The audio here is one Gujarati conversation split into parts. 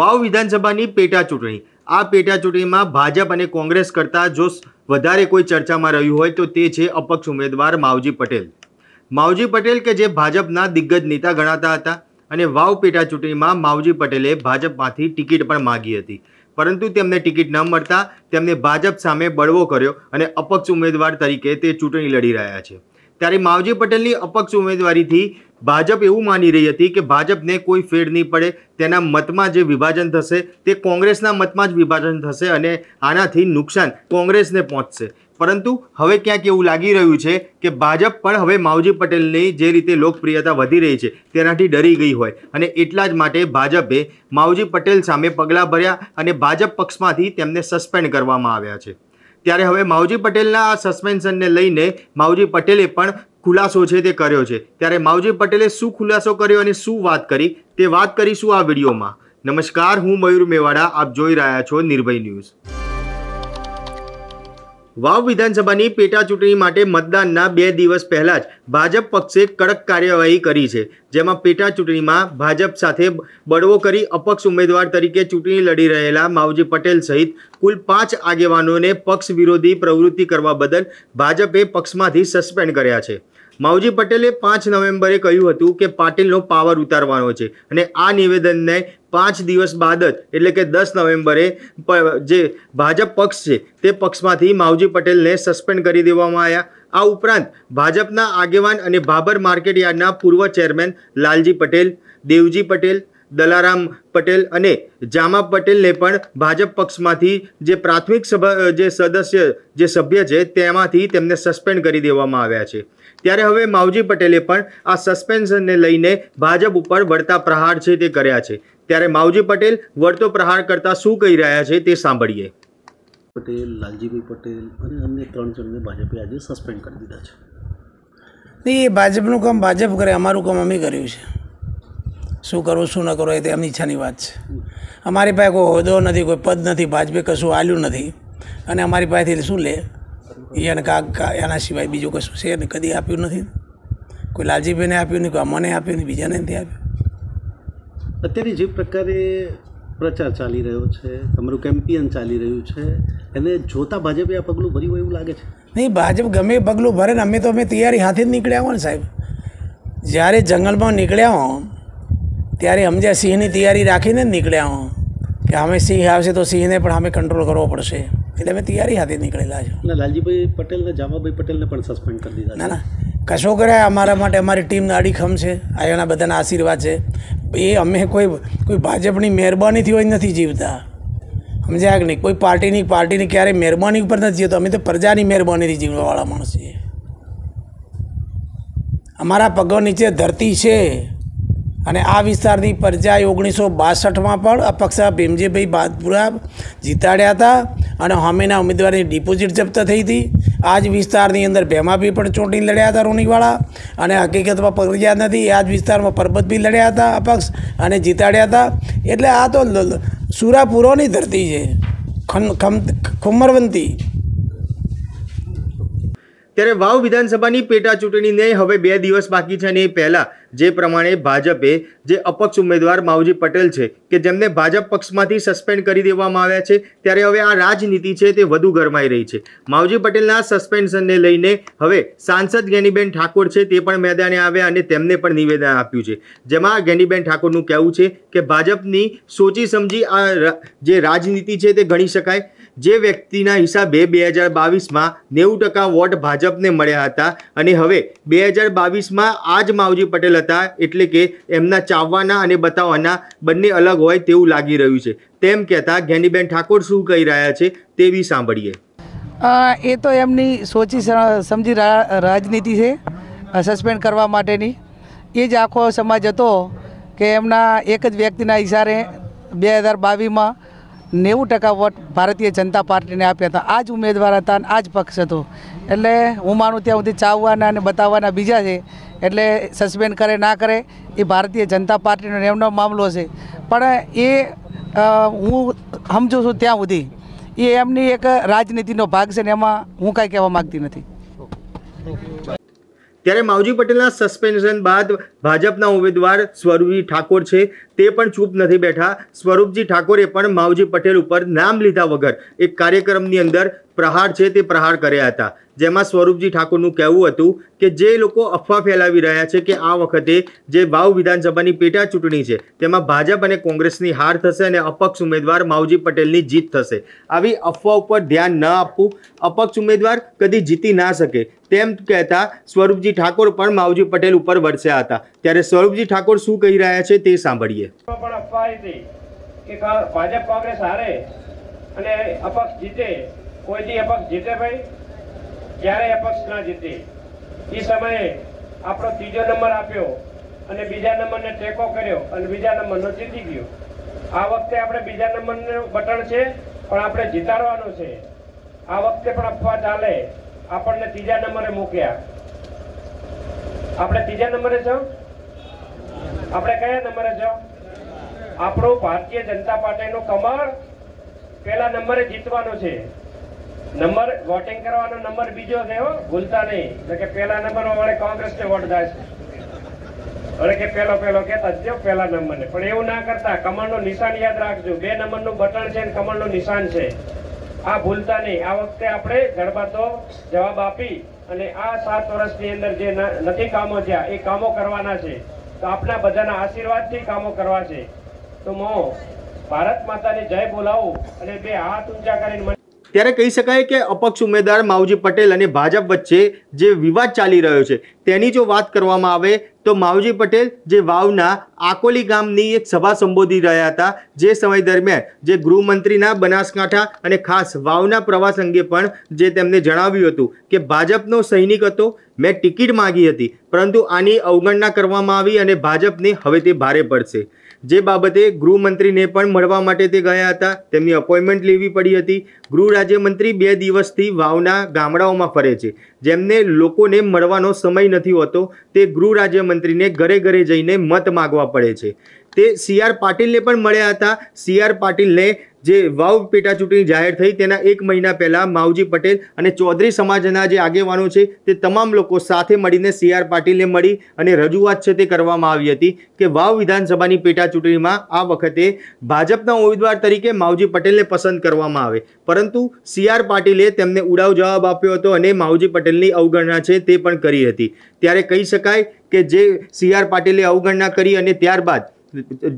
વાવ વિધાનસભાની પેટા ચૂંટણી આ પેટા ચૂંટણીમાં ભાજપ અને કોંગ્રેસ કરતાં જો વધારે કોઈ ચર્ચામાં રહ્યું હોય તો તે છે અપક્ષ ઉમેદવાર માવજી પટેલ માવજી પટેલ કે જે ભાજપના દિગ્ગજ નેતા ગણાતા હતા અને વાવ પેટા ચૂંટણીમાં માવજી પટેલે ભાજપમાંથી ટિકિટ પણ માગી હતી પરંતુ તેમને ટિકિટ ન મળતા તેમને ભાજપ સામે બળવો કર્યો અને અપક્ષ ઉમેદવાર તરીકે તે ચૂંટણી લડી રહ્યા છે ત્યારે માવજી પટેલની અપક્ષ ઉમેદવારીથી ભાજપ એવું માની રહી હતી કે ભાજપને કોઈ ફેર નહીં પડે તેના મતમાં જે વિભાજન થશે તે કોંગ્રેસના મતમાં જ વિભાજન થશે અને આનાથી નુકસાન કોંગ્રેસને પહોંચશે પરંતુ હવે ક્યાંક એવું લાગી રહ્યું છે કે ભાજપ પણ હવે માવજી પટેલની જે રીતે લોકપ્રિયતા વધી રહી છે તેનાથી ડરી ગઈ હોય અને એટલા જ માટે ભાજપે માવજી પટેલ સામે પગલાં ભર્યા અને ભાજપ પક્ષમાંથી તેમને સસ્પેન્ડ કરવામાં આવ્યા છે ત્યારે હવે માવજી પટેલના આ સસ્પેન્શનને લઈને માવજી પટેલે પણ ખુલાસો છે તે કર્યો છે ત્યારે માવજી પટેલે શું ખુલાસો કર્યો અને શું વાત કરી તે વાત કરીશું આ વિડીયોમાં નમસ્કાર હું મયુર મેવાડા આપ જોઈ રહ્યા છો નિર્ભય ન્યૂઝ વાવ વિધાનસભાની પેટા ચૂંટણી માટે મતદાનના બે દિવસ પહેલાં જ ભાજપ પક્ષે કડક કાર્યવાહી કરી છે જેમાં પેટા ચૂંટણીમાં ભાજપ સાથે બળવો કરી અપક્ષ ઉમેદવાર તરીકે ચૂંટણી લડી રહેલા માવજી પટેલ સહિત કુલ પાંચ આગેવાનોને પક્ષ વિરોધી પ્રવૃત્તિ કરવા બદલ ભાજપે પક્ષમાંથી સસ્પેન્ડ કર્યા છે માવજી પટેલે પાંચ નવેમ્બરે કહ્યું હતું કે પાટીલનો પાવર ઉતારવાનો છે અને આ નિવેદનને પાંચ દિવસ બાદ જ એટલે કે દસ નવેમ્બરે જે ભાજપ પક્ષ છે તે પક્ષમાંથી માવજી પટેલને સસ્પેન્ડ કરી દેવામાં આવ્યા આ ઉપરાંત ભાજપના આગેવાન અને ભાબર માર્કેટ યાર્ડના પૂર્વ ચેરમેન લાલજી પટેલ દેવજી પટેલ દલારામ પટેલ અને જામા પટેલને પણ ભાજપ પક્ષમાંથી જે પ્રાથમિક સભા જે સદસ્ય જે સભ્ય છે તેમાંથી તેમને સસ્પેન્ડ કરી દેવામાં આવ્યા છે ત્યારે હવે માવજી પટેલે પણ આ સસ્પેન્શનને લઈને ભાજપ ઉપર વળતા પ્રહાર છે તે કર્યા છે ત્યારે માવજી પટેલ વળતો પ્રહાર કરતા શું કહી રહ્યા છે તે સાંભળીએ પટેલ લાલજીભાઈ પટેલ અને અન્ય ત્રણ જણને ભાજપે આજે સસ્પેન્ડ કરી દીધા છે એ ભાજપનું કામ ભાજપ કરે અમારું કામ અમે કર્યું છે શું કરવું શું ન કરવું એ એમની ઈચ્છાની વાત છે અમારી પાસે કોઈ હોદ્દો નથી કોઈ પદ નથી ભાજપે કશું આલ્યું નથી અને અમારી પાસેથી શું લે એને કાંક એના સિવાય બીજું કશું છે એને કદી આપ્યું નથી કોઈ લાલજીભાઈને આપ્યું નહીં કોઈ અમને આપ્યું નહીં બીજાને નથી આપ્યું અત્યારે જે પ્રકારે પ્રચાર ચાલી રહ્યો છે તમારું કેમ્પિયન ચાલી રહ્યું છે એને જોતા ભાજપે આ પગલું ભર્યું હોય એવું લાગે છે નહીં ભાજપ ગમે પગલું ભરે ને અમે તો અમે તૈયારી હાથે જ નીકળ્યા હોય ને સાહેબ જ્યારે જંગલમાં નીકળ્યા હો ત્યારે સમજ્યા સિંહની તૈયારી રાખીને જ નીકળ્યા હો કે અમે સિંહ આવશે તો સિંહને પણ અમે કંટ્રોલ કરવો પડશે એટલે અમે તૈયારી સાથે નીકળેલા છે અને લાલજીભાઈ પટેલ અને જામાભાઈ પટેલને પણ સસ્પેન્ડ કરી દીધા ના ના કશો કરે અમારા માટે અમારી ટીમના અડીખમ છે આ એના બધાના આશીર્વાદ છે એ અમે કોઈ કોઈ ભાજપની મહેરબાનીથી હોય નથી જીવતા સમજ્યા કે નહીં કોઈ પાર્ટીની પાર્ટીની ક્યારેય મહેરબાની ઉપર નથી જીવતો અમે તો પ્રજાની મહેરબાનીથી જીવવાવાળા માણસ છીએ અમારા પગો નીચે ધરતી છે અને આ વિસ્તારની પ્રજાએ ઓગણીસો બાસઠમાં પણ અપક્ષા ભીમજીભાઈ બાદપુરા જીતાડ્યા હતા અને હોમીના ઉમેદવારની ડિપોઝિટ જપ્ત થઈ હતી આ જ વિસ્તારની અંદર ભેમાભી પણ ચૂંટણી લડ્યા હતા રૂનીવાળા અને હકીકતમાં પકડ્યા નથી આ જ વિસ્તારમાં પરબત બી લડ્યા હતા અપક્ષ અને જીતાડ્યા હતા એટલે આ તો સુરાપુરોની ધરતી છે ખુમરવંતી ત્યારે વાવ વિધાનસભાની પેટા ચૂંટણીને હવે બે દિવસ બાકી છે અને એ પહેલાં જે પ્રમાણે ભાજપે જે અપક્ષ ઉમેદવાર માવજી પટેલ છે કે જેમને ભાજપ પક્ષમાંથી સસ્પેન્ડ કરી દેવામાં આવ્યા છે ત્યારે હવે આ રાજનીતિ છે તે વધુ ગરમાઈ રહી છે માવજી પટેલના સસ્પેન્શનને લઈને હવે સાંસદ ગેનીબેન ઠાકોર છે તે પણ મેદાને આવ્યા અને તેમને પણ નિવેદન આપ્યું છે જેમાં ગેનીબેન ઠાકોરનું કહેવું છે કે ભાજપની સોચી સમજી આ જે રાજનીતિ છે તે ગણી શકાય જે વ્યક્તિના હિસાબે બે હજાર બાવીસમાં નેવું ટકા વોટ ભાજપને મળ્યા હતા અને હવે બે હજાર બાવીસમાં આ જ માવજી પટેલ હતા એટલે કે એમના ચાવવાના અને બતાવવાના બંને અલગ હોય તેવું લાગી રહ્યું છે તેમ કહેતા જ્ઞાનીબેન ઠાકોર શું કહી રહ્યા છે તે બી સાંભળીએ એ તો એમની સોચી સમજી રાજનીતિ છે સસ્પેન્ડ કરવા માટેની એ જ આખો સમાજ હતો કે એમના એક જ વ્યક્તિના ઇશારે બે હજાર બાવીસમાં નેવું ટકા વોટ ભારતીય જનતા પાર્ટીને આપ્યા હતા આ જ ઉમેદવાર હતા અને આ જ પક્ષ હતો એટલે હું માનું ત્યાં સુધી ચાવવાના અને બતાવવાના બીજા છે એટલે સસ્પેન્ડ કરે ના કરે એ ભારતીય જનતા પાર્ટીનો એમનો મામલો છે પણ એ હું સમજું છું ત્યાં સુધી એ એમની એક રાજનીતિનો ભાગ છે ને એમાં હું કાંઈ કહેવા માગતી નથી ત્યારે માવજી પટેલના સસ્પેન્શન બાદ ભાજપના ઉમેદવાર સ્વરૂપજી ઠાકોર છે તે પણ ચૂપ નથી બેઠા સ્વરૂપજી ઠાકોરે પણ માવજી પટેલ ઉપર નામ લીધા વગર એક કાર્યક્રમની અંદર પ્રહાર છે તે પ્રહાર કર્યા હતા જેમાં સ્વરૂપજી ઠાકોરનું કહેવું હતું કે જે લોકો અફવા ફેલાવી રહ્યા છે કે આ વખતે જે ભાવ વિધાનસભાની પેટા ચૂંટણી છે તેમાં ભાજપ અને કોંગ્રેસની હાર થશે અને અપક્ષ ઉમેદવાર માવજી પટેલની જીત થશે આવી અફવા ઉપર ધ્યાન ન આપવું અપક્ષ ઉમેદવાર કદી જીતી ના શકે તેમ કહેતા સ્વરૂપજી ઠાકોર પણ માવજી પટેલ ઉપર વરસ્યા હતા ત્યારે સ્વરૂપજી ઠાકોર શું કહી રહ્યા છે તે સાંભળીએ ભાજપ કોંગ્રેસ હારે અને અપક્ષ જીતે કોઈ અપક્ષ જીતે ભાઈ જ્યારે અપક્ષ ના જીતી એ સમયે આપણો ત્રીજો નંબર આપ્યો અને બીજા નંબરને ટેકો કર્યો અને બીજા નંબરનો જીતી ગયો આ વખતે આપણે બીજા નંબરનું બટન છે પણ આપણે જીતાડવાનું છે આ વખતે પણ અફવા ચાલે આપણને ત્રીજા નંબરે મૂક્યા આપણે ત્રીજા નંબરે છો આપણે કયા નંબરે છો આપણું ભારતીય જનતા પાર્ટીનું કમળ પહેલા નંબરે જીતવાનું છે નંબર વોટિંગ કરવાનો નંબર બીજો છે ભૂલતા નહીં એટલે કે પહેલા નંબર વડે કોંગ્રેસ ને વોટ જાય વડે કે પેલો પેલો કેતા જ પહેલા નંબર પણ એવું ના કરતા કમળ નું નિશાન યાદ રાખજો બે નંબર નું બટન છે કમળ નું નિશાન છે આ ભૂલતા નહીં આ વખતે આપણે ગણબાતો જવાબ આપી અને આ સાત વર્ષની અંદર જે નથી કામો થયા એ કામો કરવાના છે તો આપના બધાના આશીર્વાદથી કામો કરવા છે તો મો ભારત માતાની જય બોલાવું અને બે હાથ ઊંચા કરીને ત્યારે કહી શકાય કે અપક્ષ ઉમેદવાર માવજી પટેલ અને ભાજપ વચ્ચે જે વિવાદ ચાલી રહ્યો છે તેની જો વાત કરવામાં આવે તો માવજી પટેલ જે વાવના આકોલી ગામની એક સભા સંબોધી રહ્યા હતા જે સમય દરમિયાન જે ગૃહમંત્રીના બનાસકાંઠા અને ખાસ વાવના પ્રવાસ અંગે પણ જે તેમને જણાવ્યું હતું કે ભાજપનો સૈનિક હતો મેં ટિકિટ માગી હતી પરંતુ આની અવગણના કરવામાં આવી અને ભાજપને હવે તે ભારે પડશે જે બાબતે ગૃહમંત્રીને પણ મળવા માટે તે ગયા હતા તેમની અપોઇન્ટમેન્ટ લેવી પડી હતી ગૃહ રાજ્યમંત્રી બે દિવસથી વાવના ગામડાઓમાં ફરે છે જેમને લોકોને મળવાનો સમય નથી હોતો તે ગૃહ રાજ્યમંત્રીને ઘરે ઘરે જઈને મત માગવા પડે છે તે સી આર પાટીલને પણ મળ્યા હતા સી આર પાટીલને જે વાવ પેટા ચૂંટણી જાહેર થઈ તેના એક મહિના પહેલાં માવજી પટેલ અને ચૌધરી સમાજના જે આગેવાનો છે તે તમામ લોકો સાથે મળીને સી આર પાટીલને મળી અને રજૂઆત છે તે કરવામાં આવી હતી કે વાવ વિધાનસભાની પેટા ચૂંટણીમાં આ વખતે ભાજપના ઉમેદવાર તરીકે માવજી પટેલને પસંદ કરવામાં આવે પરંતુ સી આર પાટીલે તેમને ઉડાવ જવાબ આપ્યો હતો અને માવજી પટેલની અવગણના છે તે પણ કરી હતી ત્યારે કહી શકાય કે જે સી આર પાટીલે અવગણના કરી અને ત્યારબાદ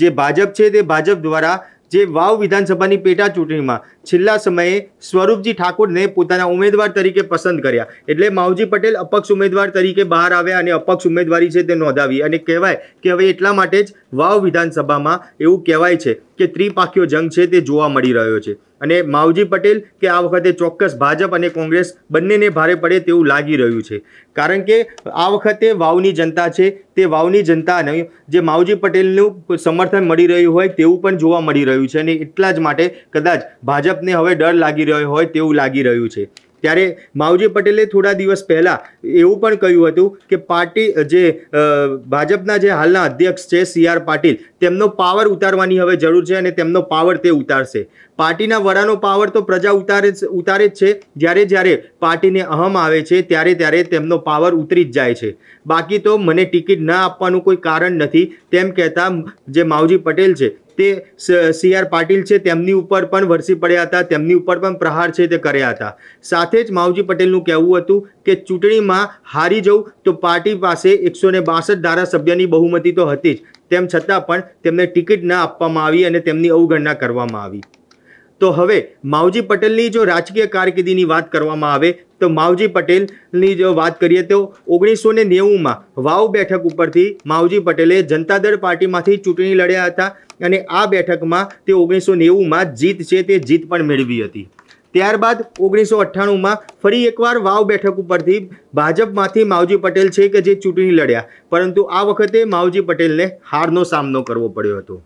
જે ભાજપ છે તે ભાજપ દ્વારા જે વાવ વિધાનસભાની પેટા ચૂંટણીમાં છેલ્લા સમયે સ્વરૂપજી ઠાકોરને પોતાના ઉમેદવાર તરીકે પસંદ કર્યા એટલે માવજી પટેલ અપક્ષ ઉમેદવાર તરીકે બહાર આવ્યા અને અપક્ષ ઉમેદવારી છે તે નોંધાવી અને કહેવાય કે હવે એટલા માટે જ વાવ વિધાનસભામાં એવું કહેવાય છે કે ત્રિપાખીઓ જંગ છે તે જોવા મળી રહ્યો છે અને માવજી પટેલ કે આ વખતે ચોક્કસ ભાજપ અને કોંગ્રેસ બંનેને ભારે પડે તેવું લાગી રહ્યું છે કારણ કે આ વખતે વાવની જનતા છે તે વાવની જનતાને જે માવજી પટેલનું સમર્થન મળી રહ્યું હોય તેવું પણ જોવા મળી રહ્યું છે અને એટલા જ માટે કદાચ ભાજપને હવે ડર લાગી રહ્યો હોય તેવું લાગી રહ્યું છે ત્યારે માવજી પટેલે થોડા દિવસ પહેલાં એવું પણ કહ્યું હતું કે પાર્ટી જે ભાજપના જે હાલના અધ્યક્ષ છે સી આર પાટીલ તેમનો પાવર ઉતારવાની હવે જરૂર છે અને તેમનો પાવર તે ઉતારશે પાર્ટીના વડાનો પાવર તો પ્રજા ઉતારે ઉતારે જ છે જ્યારે જ્યારે પાર્ટીને અહમ આવે છે ત્યારે ત્યારે તેમનો પાવર ઉતરી જ જાય છે બાકી તો મને ટિકિટ ના આપવાનું કોઈ કારણ નથી તેમ કહેતા જે માવજી પટેલ છે તે સી આર પાટીલ છે તેમની ઉપર પણ વરસી પડ્યા હતા તેમની ઉપર પણ પ્રહાર છે તે કર્યા હતા સાથે જ માવજી પટેલનું કહેવું હતું કે ચૂંટણીમાં હારી જવું તો પાર્ટી પાસે એકસો ને બાસઠ ધારાસભ્યની બહુમતી તો હતી જ તેમ છતાં પણ તેમને ટિકિટ ના આપવામાં આવી અને તેમની અવગણના કરવામાં આવી તો હવે માવજી પટેલની જો રાજકીય કારકિર્દીની વાત કરવામાં આવે તો માવજી પટેલની જો વાત કરીએ તો ઓગણીસો ને નેવુંમાં વાવ બેઠક ઉપરથી માવજી પટેલે જનતા દળ પાર્ટીમાંથી ચૂંટણી લડ્યા હતા અને આ બેઠકમાં તે ઓગણીસો નેવુંમાં જીત છે તે જીત પણ મેળવી હતી ત્યારબાદ ઓગણીસો અઠ્ઠાણુંમાં ફરી એકવાર વાવ બેઠક ઉપરથી ભાજપમાંથી માવજી પટેલ છે કે જે ચૂંટણી લડ્યા પરંતુ આ વખતે માવજી પટેલને હારનો સામનો કરવો પડ્યો હતો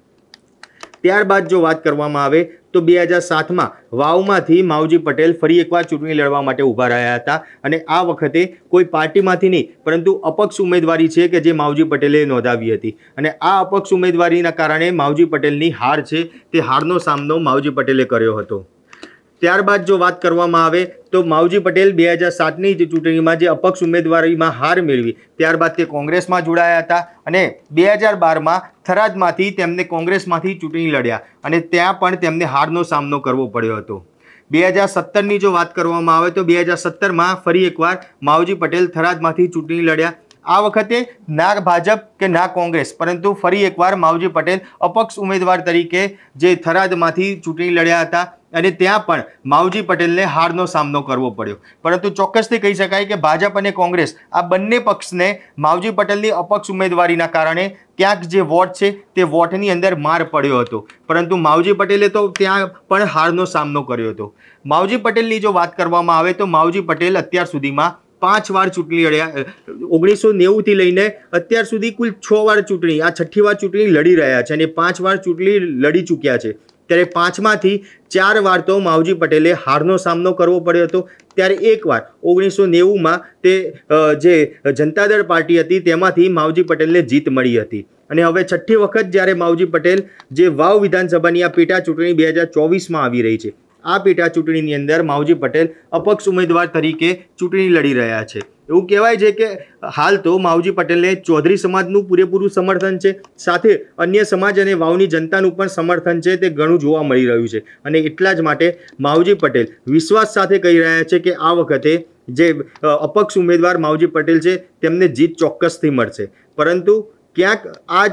ત્યારબાદ જો વાત કરવામાં આવે તો બે હજાર સાતમાં વાવમાંથી માવજી પટેલ ફરી એકવાર ચૂંટણી લડવા માટે ઊભા રહ્યા હતા અને આ વખતે કોઈ પાર્ટીમાંથી નહીં પરંતુ અપક્ષ ઉમેદવારી છે કે જે માવજી પટેલે નોંધાવી હતી અને આ અપક્ષ ઉમેદવારીના કારણે માવજી પટેલની હાર છે તે હારનો સામનો માવજી પટેલે કર્યો હતો ત્યારબાદ જો વાત કરવામાં આવે તો માવજી પટેલ બે હજાર સાતની જે ચૂંટણીમાં જે અપક્ષ ઉમેદવારીમાં હાર મેળવી ત્યારબાદ તે કોંગ્રેસમાં જોડાયા હતા અને બે હજાર બારમાં થરાદમાંથી તેમને કોંગ્રેસમાંથી ચૂંટણી લડ્યા અને ત્યાં પણ તેમને હારનો સામનો કરવો પડ્યો હતો બે હજાર સત્તરની જો વાત કરવામાં આવે તો બે હજાર સત્તરમાં ફરી એકવાર માવજી પટેલ થરાદમાંથી ચૂંટણી લડ્યા આ વખતે ના ભાજપ કે ના કોંગ્રેસ પરંતુ ફરી એકવાર માવજી પટેલ અપક્ષ ઉમેદવાર તરીકે જે થરાદમાંથી ચૂંટણી લડ્યા હતા અને ત્યાં પણ માવજી પટેલને હારનો સામનો કરવો પડ્યો પરંતુ ચોક્કસથી કહી શકાય કે ભાજપ અને કોંગ્રેસ આ બંને પક્ષને માવજી પટેલની અપક્ષ ઉમેદવારીના કારણે ક્યાંક જે વોટ છે તે વોટની અંદર માર પડ્યો હતો પરંતુ માવજી પટેલે તો ત્યાં પણ હારનો સામનો કર્યો હતો માવજી પટેલની જો વાત કરવામાં આવે તો માવજી પટેલ અત્યાર સુધીમાં પાંચ વાર ચૂંટણી લડ્યા ઓગણીસો નેવુંથી લઈને અત્યાર સુધી કુલ છ વાર ચૂંટણી આ છઠ્ઠી વાર ચૂંટણી લડી રહ્યા છે અને પાંચ વાર ચૂંટણી લડી ચૂક્યા છે ત્યારે પાંચમાંથી ચાર વાર તો માવજી પટેલે હારનો સામનો કરવો પડ્યો હતો ત્યારે એક વાર ઓગણીસો નેવુંમાં તે જે જનતા દળ પાર્ટી હતી તેમાંથી માવજી પટેલને જીત મળી હતી અને હવે છઠ્ઠી વખત જ્યારે માવજી પટેલ જે વાવ વિધાનસભાની આ પેટા ચૂંટણી બે હજાર ચોવીસમાં આવી રહી છે આ પેટા ચૂંટણીની અંદર માવજી પટેલ અપક્ષ ઉમેદવાર તરીકે ચૂંટણી લડી રહ્યા છે એવું કહેવાય છે કે હાલ તો માવજી પટેલને ચૌધરી સમાજનું પૂરેપૂરું સમર્થન છે સાથે અન્ય સમાજ અને વાવની જનતાનું પણ સમર્થન છે તે ઘણું જોવા મળી રહ્યું છે અને એટલા જ માટે માવજી પટેલ વિશ્વાસ સાથે કહી રહ્યા છે કે આ વખતે જે અપક્ષ ઉમેદવાર માવજી પટેલ છે તેમને જીત ચોક્કસથી મળશે પરંતુ ક્યાંક આ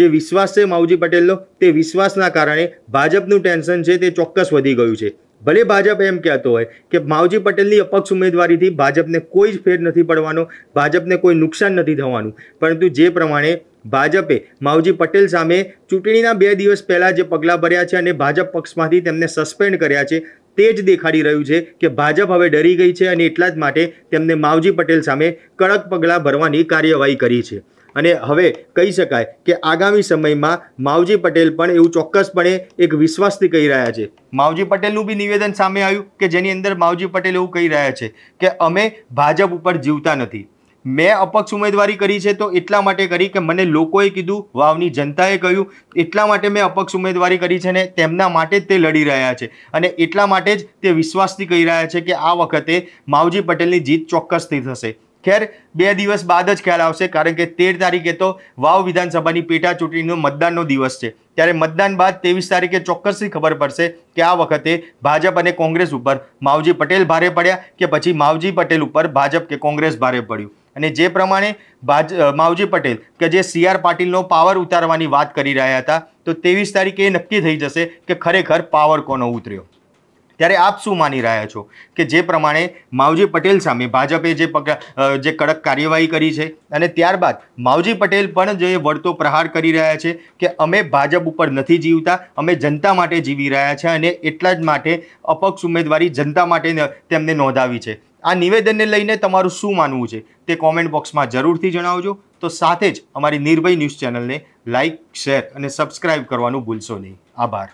જે વિશ્વાસ છે માવજી પટેલનો તે વિશ્વાસના કારણે ભાજપનું ટેન્શન છે તે ચોક્કસ વધી ગયું છે ભલે ભાજપ એમ કહેતો હોય કે માવજી પટેલની અપક્ષ ઉમેદવારીથી ભાજપને કોઈ જ ફેર નથી પડવાનો ભાજપને કોઈ નુકસાન નથી થવાનું પરંતુ જે પ્રમાણે ભાજપે માવજી પટેલ સામે ચૂંટણીના બે દિવસ પહેલાં જે પગલાં ભર્યા છે અને ભાજપ પક્ષમાંથી તેમને સસ્પેન્ડ કર્યા છે તે જ દેખાડી રહ્યું છે કે ભાજપ હવે ડરી ગઈ છે અને એટલા જ માટે તેમને માવજી પટેલ સામે કડક પગલાં ભરવાની કાર્યવાહી કરી છે અને હવે કહી શકાય કે આગામી સમયમાં માવજી પટેલ પણ એવું ચોક્કસપણે એક વિશ્વાસથી કહી રહ્યા છે માવજી પટેલનું બી નિવેદન સામે આવ્યું કે જેની અંદર માવજી પટેલ એવું કહી રહ્યા છે કે અમે ભાજપ ઉપર જીવતા નથી મેં અપક્ષ ઉમેદવારી કરી છે તો એટલા માટે કરી કે મને લોકોએ કીધું વાવની જનતાએ કહ્યું એટલા માટે મેં અપક્ષ ઉમેદવારી કરી છે ને તેમના માટે જ તે લડી રહ્યા છે અને એટલા માટે જ તે વિશ્વાસથી કહી રહ્યા છે કે આ વખતે માવજી પટેલની જીત ચોક્કસથી થશે ખેર બે દિવસ બાદ જ ખ્યાલ આવશે કારણ કે તેર તારીખે તો વાવ વિધાનસભાની પેટા ચૂંટણીનો મતદાનનો દિવસ છે ત્યારે મતદાન બાદ ત્રેવીસ તારીખે ચોક્કસથી ખબર પડશે કે આ વખતે ભાજપ અને કોંગ્રેસ ઉપર માવજી પટેલ ભારે પડ્યા કે પછી માવજી પટેલ ઉપર ભાજપ કે કોંગ્રેસ ભારે પડ્યું અને જે પ્રમાણે ભાજ માવજી પટેલ કે જે સી આર પાટીલનો પાવર ઉતારવાની વાત કરી રહ્યા હતા તો ત્રેવીસ તારીખે એ નક્કી થઈ જશે કે ખરેખર પાવર કોનો ઉતર્યો ત્યારે આપ શું માની રહ્યા છો કે જે પ્રમાણે માવજી પટેલ સામે ભાજપે જે જે કડક કાર્યવાહી કરી છે અને ત્યારબાદ માવજી પટેલ પણ જે વળતો પ્રહાર કરી રહ્યા છે કે અમે ભાજપ ઉપર નથી જીવતા અમે જનતા માટે જીવી રહ્યા છે અને એટલા જ માટે અપક્ષ ઉમેદવારી જનતા માટે તેમને નોંધાવી છે આ નિવેદનને લઈને તમારું શું માનવું છે તે કોમેન્ટ બોક્સમાં જરૂરથી જણાવજો તો સાથે જ અમારી નિર્ભય ન્યૂઝ ચેનલને લાઇક શેર અને સબસ્ક્રાઇબ કરવાનું ભૂલશો નહીં આભાર